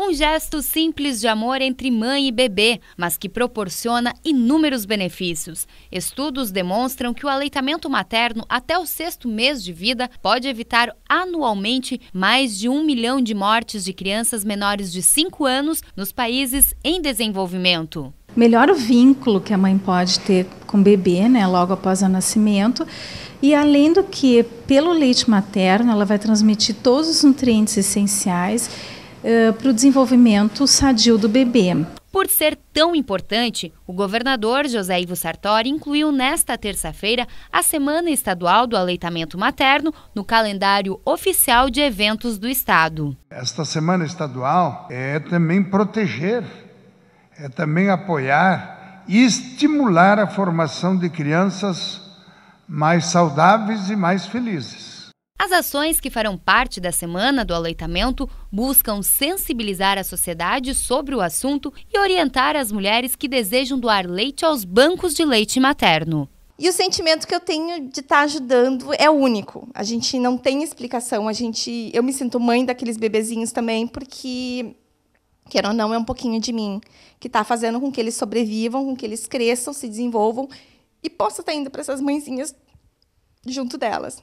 Um gesto simples de amor entre mãe e bebê, mas que proporciona inúmeros benefícios. Estudos demonstram que o aleitamento materno até o sexto mês de vida pode evitar anualmente mais de um milhão de mortes de crianças menores de 5 anos nos países em desenvolvimento melhora o vínculo que a mãe pode ter com o bebê, né, logo após o nascimento. E além do que, pelo leite materno, ela vai transmitir todos os nutrientes essenciais uh, eh, para o desenvolvimento sadio do bebê. Por ser tão importante, o governador José Ivo Sartori incluiu nesta terça-feira a Semana Estadual do Aleitamento Materno no calendário oficial de eventos do Estado. Esta Semana Estadual é também proteger é também apoiar e estimular a formação de crianças mais saudáveis e mais felizes. As ações que farão parte da Semana do Aleitamento buscam sensibilizar a sociedade sobre o assunto e orientar as mulheres que desejam doar leite aos bancos de leite materno. E o sentimento que eu tenho de estar tá ajudando é único. A gente não tem explicação. A gente, eu me sinto mãe daqueles bebezinhos também, porque queira ou não, é um pouquinho de mim, que está fazendo com que eles sobrevivam, com que eles cresçam, se desenvolvam e possa estar indo para essas mãezinhas junto delas.